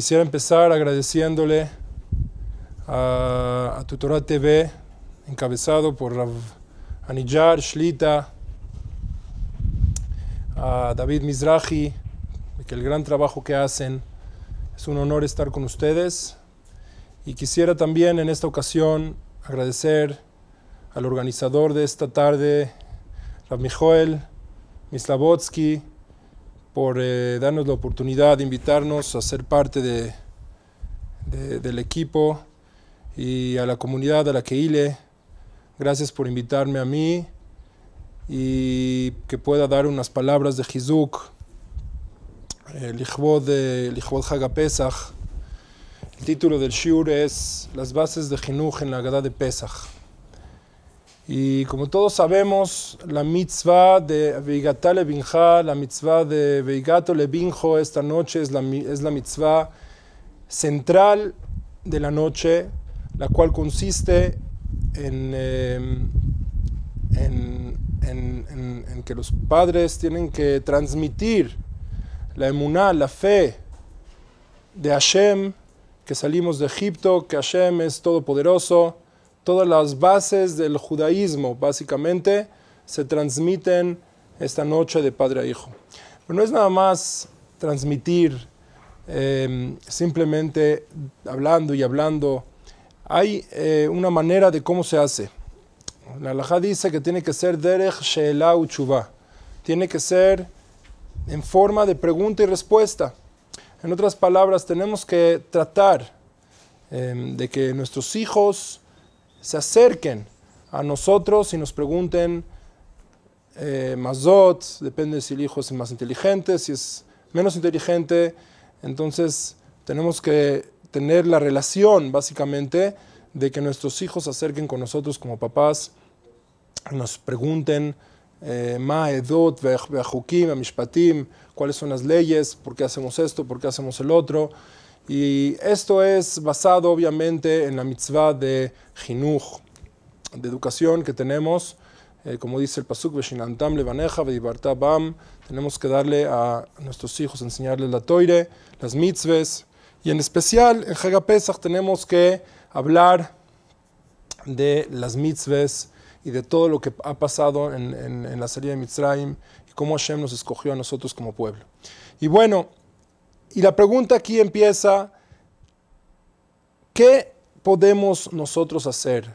Quisiera empezar agradeciéndole a, a TV, encabezado por Rav Anijar Shlita, a David Mizrahi, que el gran trabajo que hacen. Es un honor estar con ustedes. Y quisiera también en esta ocasión agradecer al organizador de esta tarde, Rav Mijoel Mislavotsky, por eh, darnos la oportunidad de invitarnos a ser parte del equipo y a la comunidad a la que hile. Gracias por invitarme a mí y que pueda dar unas palabras de Jizuk, el lichvod de Pesaj. El título del shiur es Las bases de Jinuj en la Gada de Pesach. Y como todos sabemos, la mitzvah de Veigatá Binja, la mitzvah de Veigato Levinjo esta noche es la, es la mitzvah central de la noche, la cual consiste em, en, en, en que los padres tienen que transmitir la emuná, la fe de Hashem, que salimos de Egipto, que Hashem es todopoderoso todas las bases del judaísmo, básicamente, se transmiten esta noche de padre a hijo. Pero no es nada más transmitir em, simplemente hablando y hablando. Hay eh, una manera de cómo se hace. La halajá dice que tiene que ser derech she'ela uchuba. Tiene que ser en forma de pregunta y respuesta. En otras palabras, tenemos que tratar em, de que nuestros hijos se acerquen a nosotros y nos pregunten eh, más dot, depende si el hijo es más inteligente, si es menos inteligente. Entonces tenemos que tener la relación básicamente de que nuestros hijos se acerquen con nosotros como papás, nos pregunten eh, cuáles son las leyes, por qué hacemos esto, por qué hacemos el otro. Y esto es basado obviamente en la mitzvah de Jinuj, de educación que tenemos, eh, como dice el Pasuk, Veshinantam Levaneja, Bam, tenemos que darle a nuestros hijos, enseñarles la toire, las mitzves, y en especial en Pesach, tenemos que hablar de las mitzves y de todo lo que ha pasado en, en la salida de Mitzrayim y cómo Hashem nos escogió a nosotros como pueblo. Y bueno, y la pregunta aquí empieza, ¿qué podemos nosotros hacer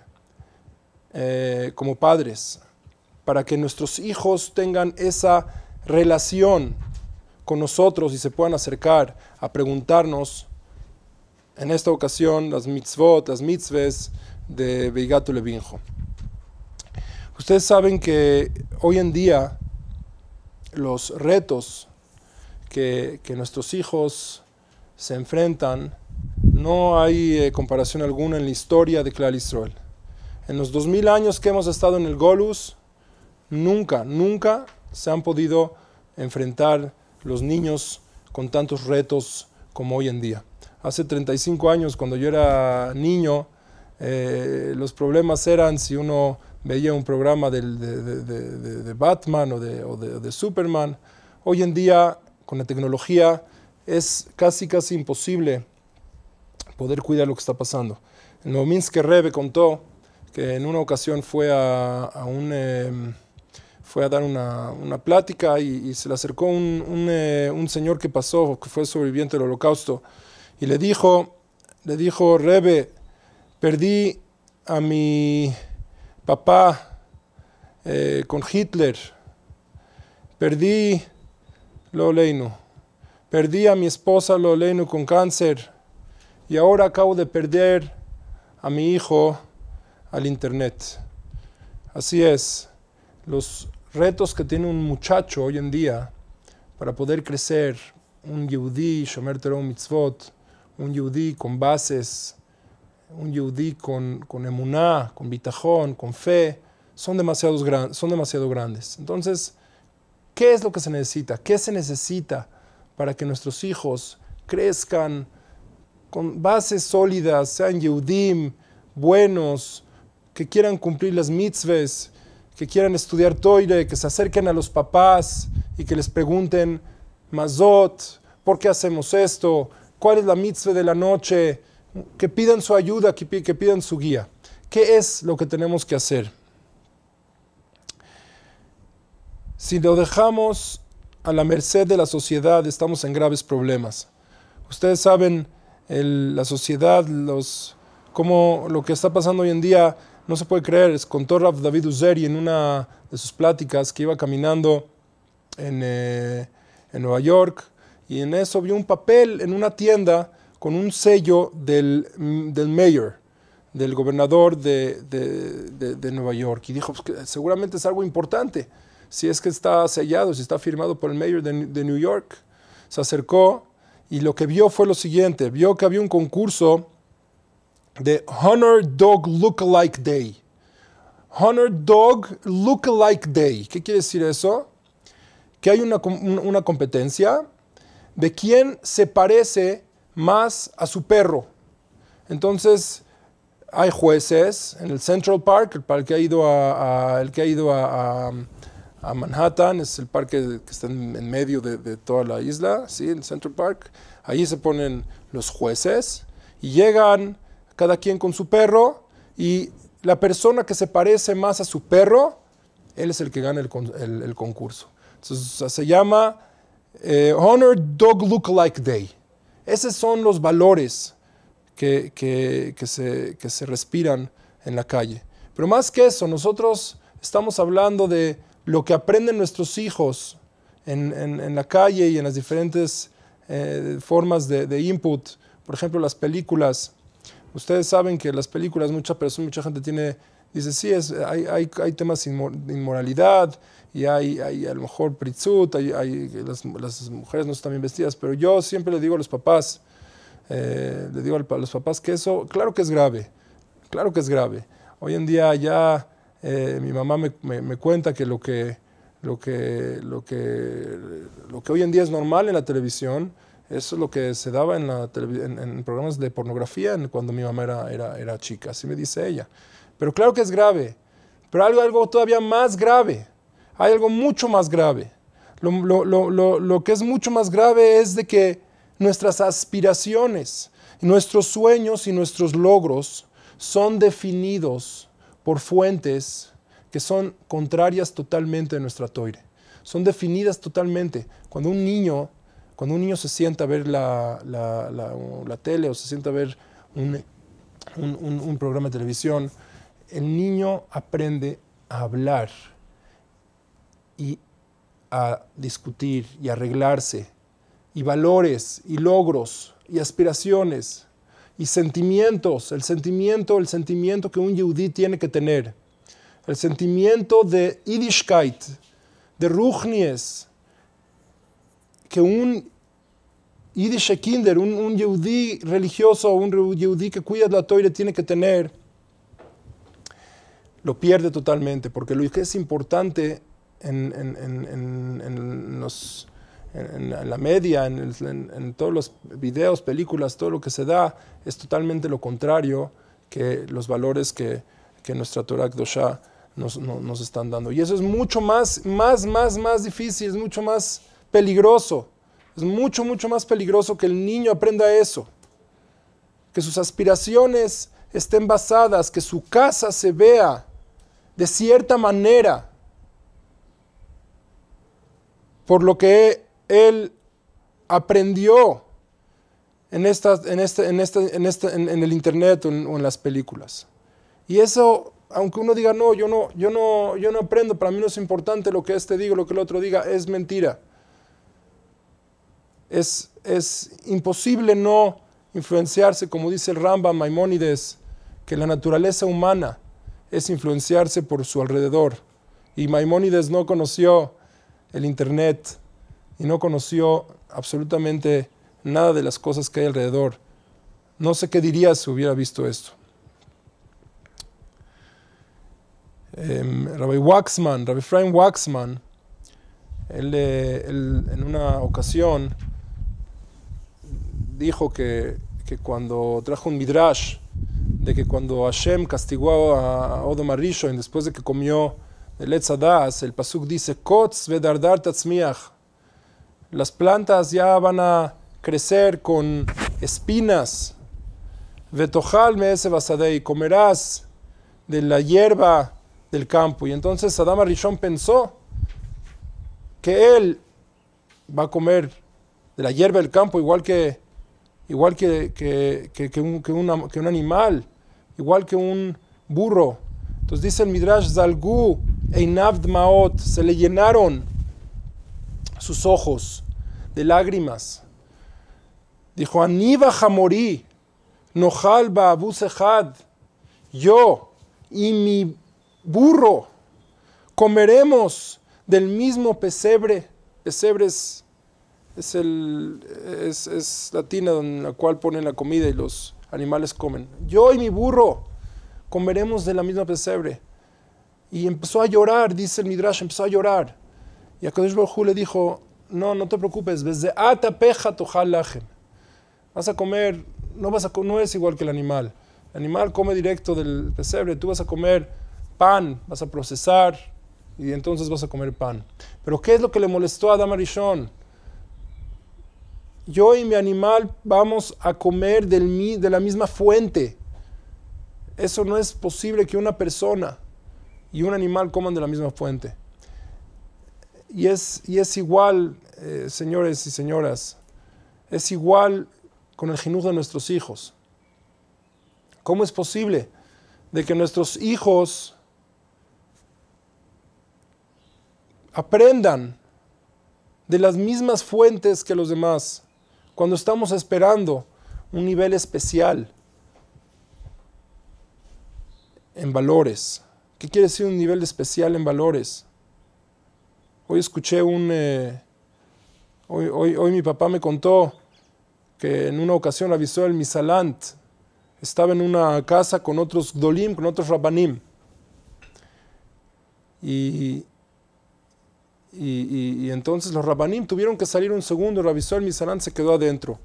eh, como padres para que nuestros hijos tengan esa relación con nosotros y se puedan acercar a preguntarnos en esta ocasión las mitzvot, las mitzves de Beigato Levinjo? Ustedes saben que hoy en día los retos que, nuestros hijos se enfrentan, no hay eh, comparación alguna en la historia de Clarice Israel. En los 2000 años que hemos estado en el Golus, nunca, nunca se han podido enfrentar los niños con tantos retos como hoy en día. Hace 35 años, cuando yo era niño, eh, los problemas eran si uno veía un programa de, Batman o, o de, Superman. Hoy en día con la tecnología es casi, casi imposible poder cuidar lo que está pasando. El Novominsky Rebe contó que en una ocasión fue a, un... Em, fue a dar una, plática y, se le acercó eh, un, señor que pasó, que fue sobreviviente del holocausto, y le dijo, le dijo, Rebe, perdí a mi papá eh, con Hitler, perdí lo Perdí a mi esposa lo con cáncer y ahora acabo de perder a mi hijo al internet. Así es, los retos que tiene un muchacho hoy en día para poder crecer, un yudí, un yudí con bases, un yudí con, con emuná, con bitajón, con fe, son, demasiados son demasiado grandes. Entonces, ¿Qué es lo que se necesita? ¿Qué se necesita para que nuestros hijos crezcan con bases sólidas, sean Yehudim, buenos, que quieran cumplir las mitzvahs, que quieran estudiar toile que se acerquen a los papás y que les pregunten, Mazot, ¿por qué hacemos esto? ¿Cuál es la mitzvah de la noche? Que pidan su ayuda, que pidan su guía. ¿Qué es lo que tenemos que hacer? Si lo dejamos a la merced de la sociedad, estamos en graves problemas. Ustedes saben, la sociedad, los, cómo lo que está pasando hoy en día, no se puede creer. Es contó Rav David Uzeri en una de sus pláticas que iba caminando en, eh, en Nueva York y en eso vio un papel en una tienda con un sello del, del mayor, del gobernador de, de, de, Nueva York. Y dijo, pues, seguramente es algo importante si es que está sellado, si está firmado por el mayor de, New York. Se acercó y lo que vio fue lo siguiente, vio que había un concurso de Honor Dog Lookalike Day. Honor Dog Lookalike Day. ¿Qué quiere decir eso? Que hay una, competencia de quién se parece más a su perro. Entonces, hay jueces en el Central Park, el que ha ido el que ha ido a a Manhattan, es el parque que está en medio de, toda la isla, ¿sí? el Central Park. ahí se ponen los jueces y llegan cada quien con su perro y la persona que se parece más a su perro, él es el que gana el, el, concurso. Entonces se llama eh, Honor Dog Like Day. Esos son los valores que, que, que, se, que se respiran en la calle. Pero más que eso, nosotros estamos hablando de lo que aprenden nuestros hijos en, la calle y en las diferentes eh, formas de, input, por ejemplo las películas. Ustedes saben que las películas, mucha, mucha gente tiene, dice, sí, es, hay, hay, temas de inmoralidad y hay, hay, a lo mejor pritzut, las, mujeres no están bien vestidas, pero yo siempre le digo a los papás, eh, le digo a los papás que eso, claro que es grave, claro que es grave. Hoy en día ya eh, mi mamá me, cuenta que lo que, lo, que, lo, lo que hoy en día es normal en la televisión, eso es lo que se daba en, programas de pornografía cuando mi mamá era, chica, así me dice ella. Pero claro que es grave, pero algo, algo todavía más grave, hay algo mucho más grave. Lo, lo que es mucho más grave es de que nuestras aspiraciones, nuestros sueños y nuestros logros son definidos por fuentes que son contrarias totalmente a nuestra toire. Son definidas totalmente. Cuando un niño, cuando un niño se sienta a ver la, tele o se sienta a ver un, un programa de televisión, el niño aprende a hablar y a discutir y arreglarse, y valores y logros y aspiraciones y sentimientos, el sentimiento, el sentimiento que un yudí tiene que tener, el sentimiento de Yiddishkeit, de Ruchnies, que un Yiddish Kinder, un, yudí religioso, un yudí que cuida la toira tiene que tener, lo pierde totalmente, porque lo que es importante en los en, la media, en, todos los videos, películas, todo lo que se da, es totalmente lo contrario que los valores que, nuestra Torah Dosha nos, están dando. Y eso es mucho más, más, más, más difícil, es mucho más peligroso. Es mucho, mucho más peligroso que el niño aprenda eso. Que sus aspiraciones estén basadas, que su casa se vea de cierta manera por lo que él aprendió en, este, este, este, el internet o en, las películas. Y eso, aunque uno diga, no yo, no, yo yo no aprendo, para mí no es importante lo que este diga, lo que el otro diga, es mentira. Es, es imposible no influenciarse, como dice el Ramba Maimónides, que la naturaleza humana es influenciarse por su alrededor. Y Maimónides no conoció el Internet, y no conoció absolutamente nada de las cosas que hay alrededor. No sé qué diría si hubiera visto esto. Em, Rabbi Waxman, Rabbi Frank Waxman, eh, él, en una ocasión dijo que, cuando trajo un midrash de que cuando Hashem castigó a, a Odom después de que comió el Etzadas, el Pasuk dice, Kotz vedardar tatzmiach, las plantas ya van a crecer con espinas. me ese y comerás de la hierba del campo. Y entonces Saddam Rishon pensó que él va a comer de la hierba del campo igual que, igual que, un, animal, igual que un burro. Entonces dice el Midrash Zalgu Maot, se le llenaron sus ojos de lágrimas. Dijo, Aníba Jamorí, nojalba, Abu yo y mi burro comeremos del mismo pesebre. Pesebre es, el, es, es la tina en la cual ponen la comida y los animales comen. Yo y mi burro comeremos de la misma pesebre. Y empezó a llorar, dice el Midrash, empezó a llorar. Y a Kadosh le dijo, no, no te preocupes. Desde atapeja jalaje. Vas a comer, no, vas a, no es igual que el animal. El animal come directo del pesebre. Tú vas a comer pan, vas a procesar y entonces vas a comer pan. Pero ¿qué es lo que le molestó a Damarishon? Yo y mi animal vamos a comer de la misma fuente. Eso no es posible que una persona y un animal coman de la misma fuente. Y es, igual, eh, señores y señoras, es igual con el jinuz de nuestros hijos. ¿Cómo es posible de que nuestros hijos aprendan de las mismas fuentes que los demás cuando estamos esperando un nivel especial en valores? ¿Qué quiere decir un nivel especial en valores? Hoy escuché un... Eh, hoy, mi papá me contó que en una ocasión avisó el Misalant, estaba en una casa con otros Gdolim, con otros Rabbanim. Y, entonces los Rabbanim tuvieron que salir un segundo, Rabisol Misalant se quedó adentro.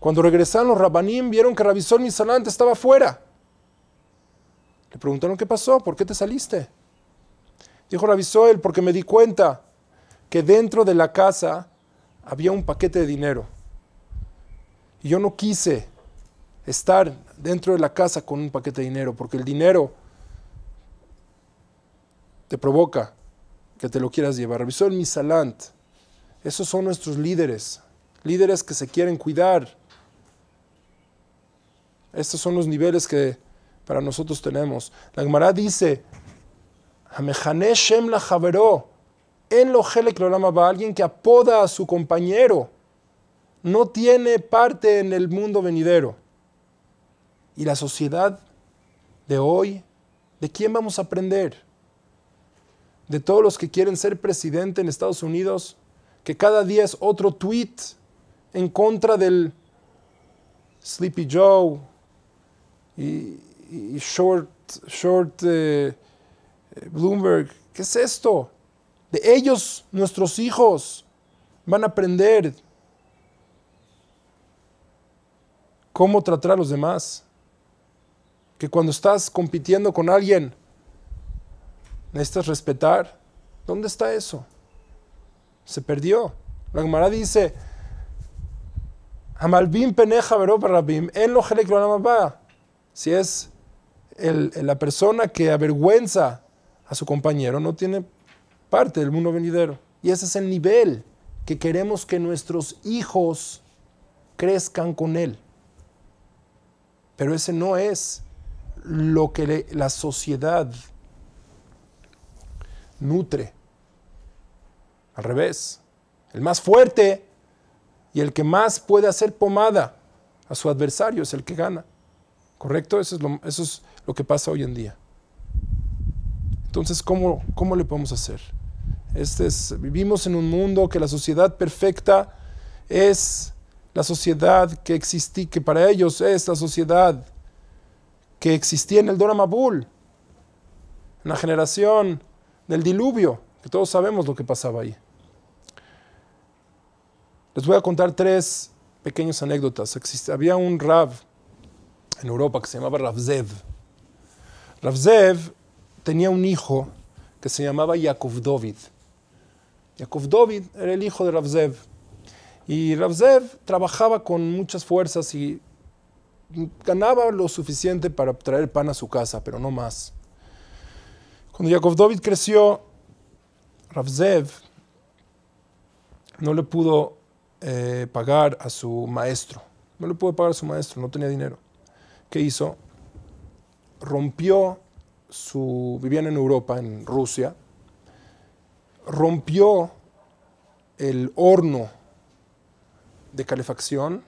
Cuando regresaron los Rabanim vieron que Rabisol Misalant estaba afuera. Le preguntaron, ¿qué pasó? ¿Por qué te saliste? Dijo revisó él porque me di cuenta que dentro de la casa había un paquete de dinero. Y yo no quise estar dentro de la casa con un paquete de dinero, porque el dinero te provoca que te lo quieras llevar. Revisó el Misalant. Esos son nuestros líderes, líderes que se quieren cuidar. Estos son los niveles que para nosotros tenemos. La Gemara dice Hamehane Shemla la En lo Helek va alguien que apoda a su compañero. No tiene parte en el mundo venidero. Y la sociedad de hoy, ¿de quién vamos a aprender? De todos los que quieren ser presidente en Estados Unidos, que cada día es otro tweet en contra del Sleepy Joe y, Short, short eh, eh, Bloomberg, ¿qué es esto? De ellos, nuestros hijos, van a aprender cómo tratar a los demás. Que cuando estás compitiendo con alguien, necesitas respetar. ¿Dónde está eso? Se perdió. La Gemara dice, Amalbim peneja rabim, Si es la persona que avergüenza a su compañero no tiene parte del mundo venidero. Y ese es el nivel que queremos que nuestros hijos crezcan con él. Pero ese no es lo que la sociedad nutre. Al revés, el más fuerte y el que más puede hacer pomada a su adversario es el que gana. ¿Correcto? Eso es eso es lo que pasa hoy en día. Entonces, ¿cómo, cómo le podemos hacer? Este es, vivimos en un mundo que la sociedad perfecta es la sociedad que existí, que para ellos es la sociedad que existía en el Dora Mabul, en la generación del diluvio, que todos sabemos lo que pasaba ahí. Les voy a contar tres pequeñas anécdotas. había un Rav en Europa que se llamaba Rav Zev. Rav Zev tenía un hijo que se llamaba Yakov David. Yakov David era el hijo de Ravzev. Y Ravzev trabajaba con muchas fuerzas y ganaba lo suficiente para traer pan a su casa, pero no más. Cuando Yakov David creció, Ravzev. no le pudo eh, pagar a su maestro. No le pudo pagar a su maestro, no tenía dinero. ¿Qué hizo? Rompió su, vivían en Europa, en Rusia, rompió el horno de calefacción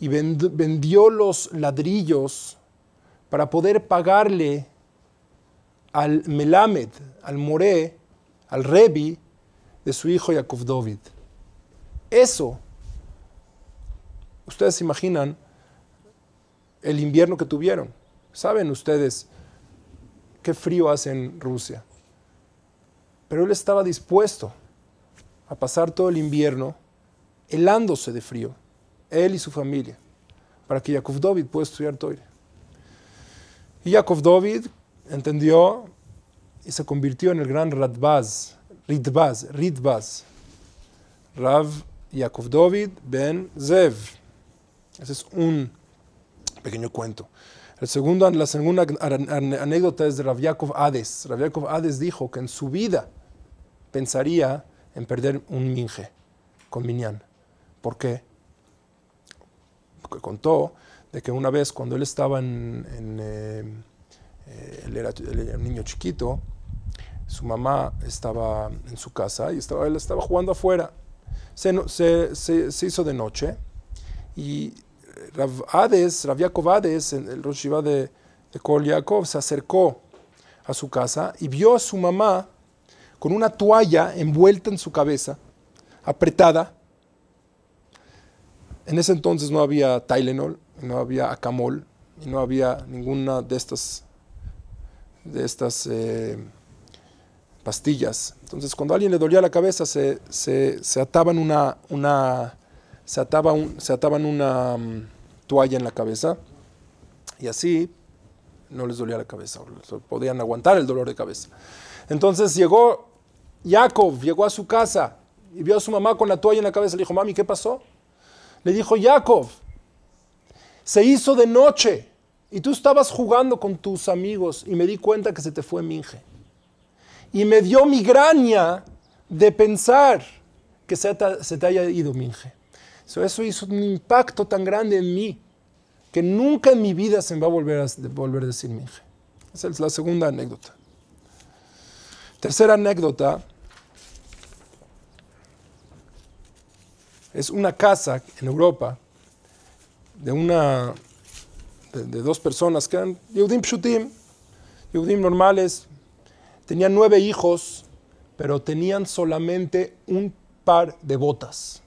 y vendió los ladrillos para poder pagarle al Melamed, al Moré, al Rebi de su hijo Yakov Dovid Eso, ustedes se imaginan el invierno que tuvieron. Saben ustedes qué frío hace en Rusia. Pero él estaba dispuesto a pasar todo el invierno helándose de frío, él y su familia, para que Yakov David pueda estudiar Toire. Y Yakov David entendió y se convirtió en el gran Radbaz, Ritbaz, Ritbaz, Rav Yakov David ben Zev. Ese es un pequeño cuento segundo, la segunda anécdota es de Rabiakov Hades. Rabiakov Hades dijo que en su vida pensaría en perder un minje con Minyan. ¿Por qué? Porque contó de que una vez cuando él estaba en... Eh, él, era, un niño chiquito, su mamá estaba en su casa y estaba, él estaba jugando afuera. Se, se, se, se hizo de noche y Rav Hades, Rav el Rosh de, de se acercó a su casa y vio a su mamá con una toalla envuelta en su cabeza, apretada. En ese entonces no había Tylenol, no había Acamol, y no había ninguna de estas, de estas eh, pastillas. Entonces, cuando a alguien le dolía la cabeza, se, se ataban una, una, se, ataba se ataban una mm, toalla en la cabeza y así no les dolía la cabeza, podían aguantar el dolor de cabeza. Entonces llegó Jacob, llegó a su casa y vio a su mamá con la toalla en la cabeza. Le dijo, mami, ¿qué pasó? Le dijo, Jacob, se hizo de noche y tú estabas jugando con tus amigos y me di cuenta que se te fue minje Y me dio migraña de pensar que se te, se te haya ido Minge eso hizo un impacto tan grande en mí que nunca en mi vida se me va a volver a, volver a decir mi Esa es la segunda anécdota. Tercera anécdota es una casa en Europa de una de, dos personas que eran Yehudim Pshutim, Yehudim normales, tenían nueve hijos, pero tenían solamente un par de botas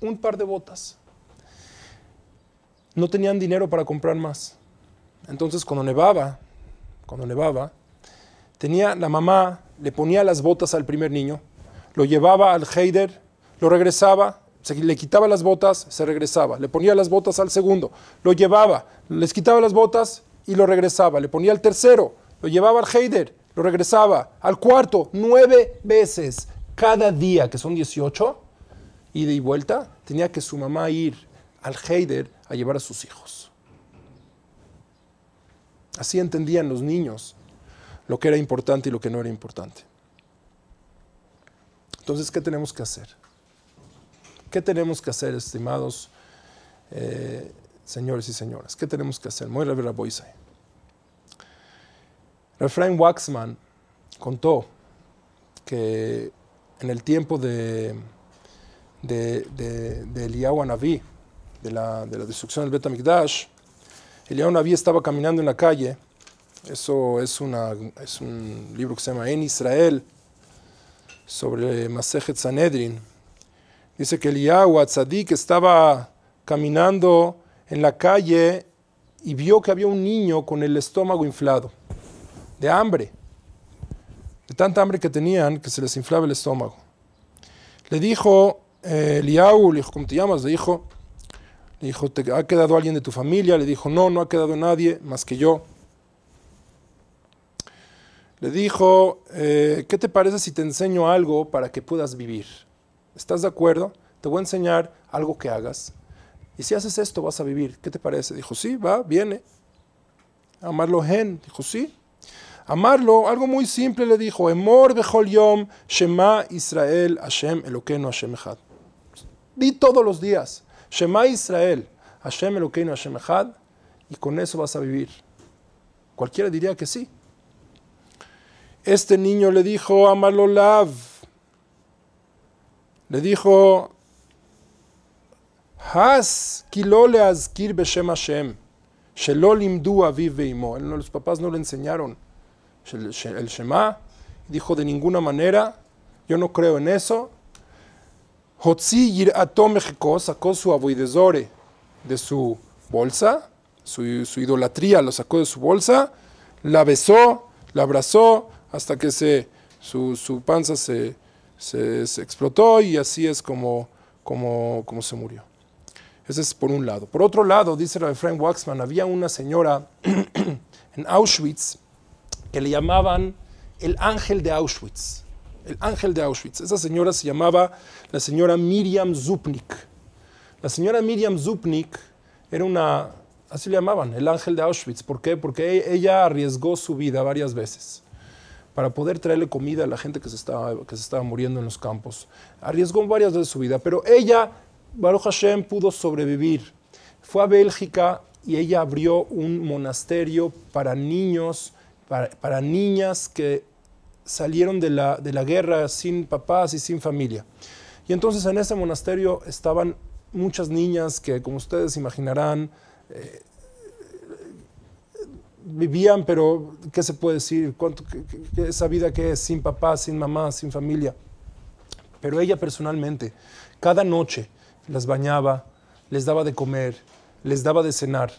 un par de botas. No tenían dinero para comprar más. Entonces cuando nevaba, cuando nevaba, tenía la mamá, le ponía las botas al primer niño, lo llevaba al Heider, lo regresaba, le quitaba las botas, se regresaba, le ponía las botas al segundo, lo llevaba, les quitaba las botas y lo regresaba, le ponía al tercero, lo llevaba al Heider, lo regresaba, al cuarto, nueve veces cada día, que son 18, y y vuelta, tenía que su mamá ir al Heider a llevar a sus hijos. Así entendían los niños lo que era importante y lo que no era importante. Entonces, ¿qué tenemos que hacer? ¿Qué tenemos que hacer, estimados eh, señores y señoras? ¿Qué tenemos que hacer? Muy la ahí. Refrain Waxman contó que en el tiempo de de, de, de Eliyahu de la, destrucción del Betamikdash. Eliyahu Anabí estaba caminando en la calle, eso es, una, es un libro que se llama En Israel, sobre Masejet Sanedrin. Dice que Eliyahu que estaba caminando en la calle y vio que había un niño con el estómago inflado, de hambre, de tanta hambre que tenían que se les inflaba el estómago. Le dijo eh, Eliau le dijo, ¿cómo te llamas? Le dijo, dijo, ¿te ha quedado alguien de tu familia? Le dijo, no, no ha quedado nadie más que yo. Le dijo, eh, ¿qué te parece si te enseño algo para que puedas vivir? ¿Estás de acuerdo? Te voy a enseñar algo que hagas. Y si haces esto vas a vivir. ¿Qué te parece? Dijo, sí, va, viene. Amarlo gen. Dijo, sí. Amarlo, algo muy simple le dijo, Emor de yom, Shema Israel, Hashem Eloqueno, Hashem Echad. Di todos los días, Shema Israel, Hashem Elokeinu Hashem Echad, y con eso vas a vivir. Cualquiera diría que sí. Este niño le dijo a Malolav, le dijo, Has kilole azkir beshem Hashem, Shelolim limdu aviv veimo. Los papás no le enseñaron el Shema, dijo de ninguna manera, yo no creo en eso, Hotzi Yirato México sacó su aboidesore de su bolsa, su, su, idolatría lo sacó de su bolsa, la besó, la abrazó, hasta que se, su, su panza se, se, explotó y así es como, como, se murió. Ese es por un lado. Por otro lado, dice el Frank Waxman, había una señora en Auschwitz que le llamaban el ángel de Auschwitz el ángel de Auschwitz. Esa señora se llamaba la señora Miriam Zupnik. La señora Miriam Zupnik era una, así le llamaban, el ángel de Auschwitz. ¿Por qué? Porque e, ella arriesgó su vida varias veces para poder traerle comida a la gente que se estaba, que se estaba muriendo en los campos. Arriesgó varias veces su vida, pero ella, Baruch Hashem, pudo sobrevivir. Fue a Bélgica y ella abrió un monasterio para niños, para niñas que salieron de la, guerra sin papás y sin familia. Y entonces en ese monasterio estaban muchas niñas que, como ustedes imaginarán, eh, vivían, pero ¿qué se puede decir? ¿Cuánto, qué, esa vida que es sin papás, sin mamá, sin familia. Pero ella personalmente, cada noche las bañaba, les daba de comer, les daba de cenar.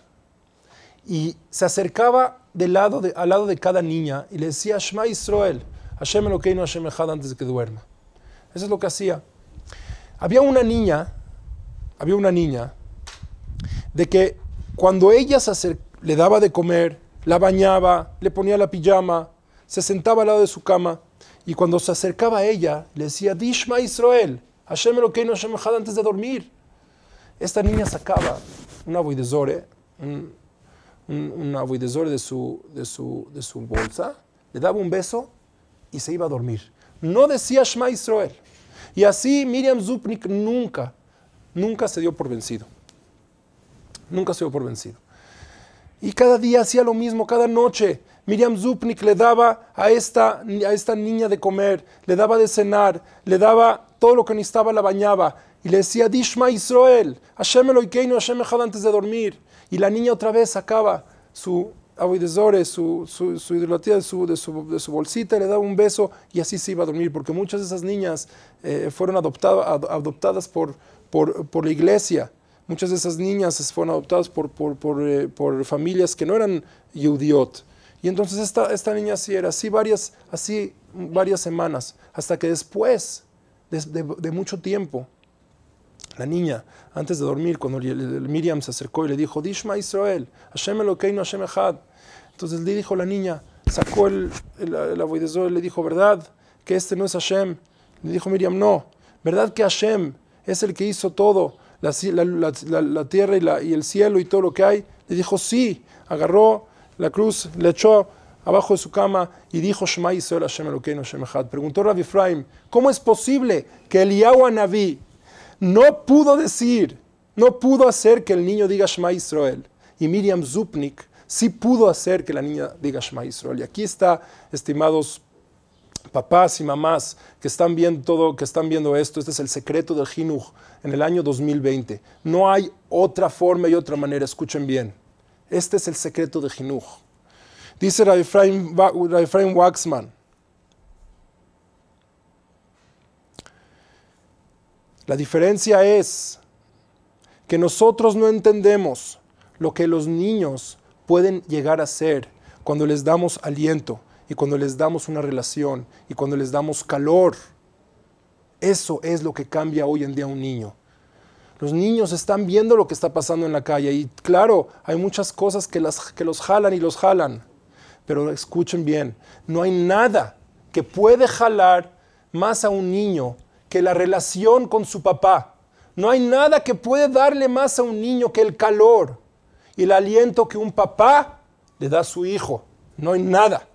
Y se acercaba de lado al lado de cada niña y le decía, Shema Israel, Hashem Elokeinu, Hashem antes de que duerma. Eso es lo que hacía. Había una niña, había una niña, de que cuando ella se le daba de comer, la bañaba, le ponía la pijama, se sentaba al lado de su cama, y cuando se acercaba a ella, le decía, Dishma Israel, Hashem Elokeinu, Hashem Echad antes de dormir. Esta niña sacaba una un, un, un de su, de, su, de su bolsa, le daba un beso y se iba a dormir. No decía Shema Israel. Y así Miriam Zupnik nunca, nunca se dio por vencido. Nunca se dio por vencido. Y cada día hacía lo mismo, cada noche. Miriam Zupnik le daba a esta, a esta niña de comer, le daba de cenar, le daba todo lo que necesitaba, la bañaba. Y le decía, Dishma Israel, Hashem Eloikeinu, Hashem Echad antes de dormir. Y la niña otra vez sacaba su Abuidesore, su, su, de su, de, su, bolsita, le daba un beso y así se iba a dormir, porque muchas de esas niñas eh, fueron adoptadas por, por, la iglesia. Muchas de esas niñas fueron adoptadas por, eh, por, familias que no eran yudiot. Y entonces esta, esta niña así era, así varias, así varias semanas, hasta que después de, mucho tiempo, la niña, antes de dormir, cuando Miriam se acercó y le dijo, Dishma Israel, Hashem Elokeinu Hashem Echad, entonces le dijo la niña, sacó el, el, y le dijo, ¿verdad que este no es Hashem? Le dijo Miriam, no, ¿verdad que Hashem es el que hizo todo, la, tierra y, el cielo y todo lo que hay? Le dijo, sí, agarró la cruz, le echó abajo de su cama y dijo Shema Yisrael Hashem Elokeinu Hashem Echad. Preguntó Rabbi Fraim: ¿cómo es posible que El naví no pudo decir, no pudo hacer que el niño diga Shema Israel? Y Miriam Zupnik sí pudo hacer que la niña diga Shema Israel. Y aquí está, estimados papás y mamás que están viendo todo, que están viendo esto, este es el secreto del Jinuj en el año 2020. No hay otra forma y otra manera, escuchen bien. Este es el secreto de Jinuj. Dice Waxman. La diferencia es que nosotros no entendemos lo que los niños pueden llegar a ser cuando les damos aliento y cuando les damos una relación y cuando les damos calor. Eso es lo que cambia hoy en día un niño. Los niños están viendo lo que está pasando en la calle y claro, hay muchas cosas que, las, que los jalan y los jalan. Pero escuchen bien, no hay nada que puede jalar más a un niño que la relación con su papá. No hay nada que puede darle más a un niño que el calor, y el aliento que un papá le da a su hijo. No hay nada,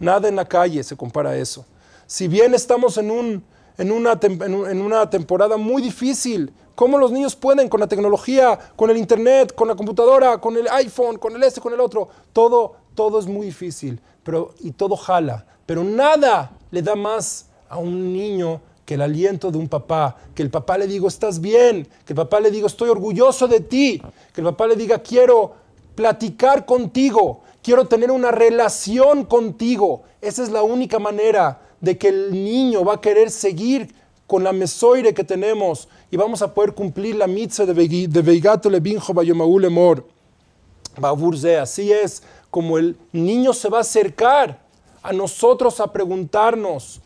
nada en la calle se compara a eso. Si bien estamos en, un, en, una, en una temporada muy difícil, ¿cómo los niños pueden con la tecnología, con el internet, con la computadora, con el iPhone, con el este, con el otro? Todo, todo es muy difícil pero, y todo jala, pero nada le da más a un niño que el aliento de un papá, que el papá le diga, estás bien, que el papá le diga, estoy orgulloso de ti, que el papá le diga, quiero platicar contigo, quiero tener una relación contigo. Esa es la única manera de que el niño va a querer seguir con la mesoire que tenemos y vamos a poder cumplir la mitzvah de Veigato Levinjo Bayomaul Emor. Baburze, así es como el niño se va a acercar a nosotros a preguntarnos,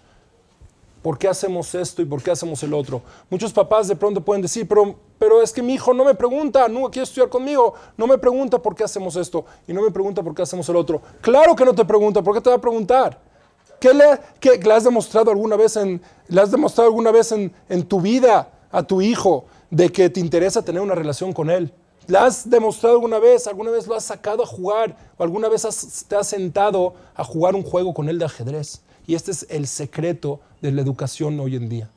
¿Por qué hacemos esto y por qué hacemos el otro? Muchos papás de pronto pueden decir, pero, es que mi hijo no me pregunta, no quiere estudiar conmigo, no me pregunta por qué hacemos esto y no me pregunta por qué hacemos el otro. Claro que no te pregunta, ¿por qué te va a preguntar? ¿Qué le, has demostrado alguna vez, en, le has demostrado alguna vez en, tu vida a tu hijo de que te interesa tener una relación con él? ¿Le has demostrado alguna vez? ¿Alguna vez lo has sacado a jugar? ¿O alguna vez te has sentado a jugar un juego con él de ajedrez? Y este es el secreto de la educación hoy en día.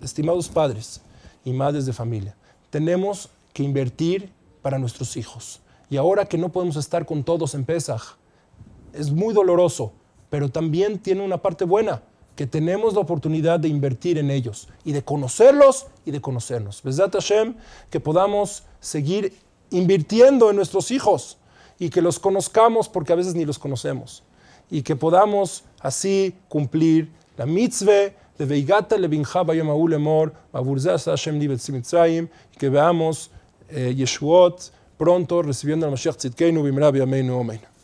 Estimados padres y madres de familia, tenemos que invertir para nuestros hijos. Y ahora que no podemos estar con todos en Pesaj, es muy doloroso, pero también tiene una parte buena, que tenemos la oportunidad de invertir en ellos y de conocerlos y de conocernos. Besat Hashem, que podamos seguir invirtiendo en nuestros hijos y que los conozcamos porque a veces ni los conocemos y que podamos así cumplir la mitzvah de Veigata Levinja Bayom Aul Emor, Hashem Nivetz y que veamos Yeshua Yeshuot pronto recibiendo al Mashiach Tzitkeinu, Bimrabi Amenu omen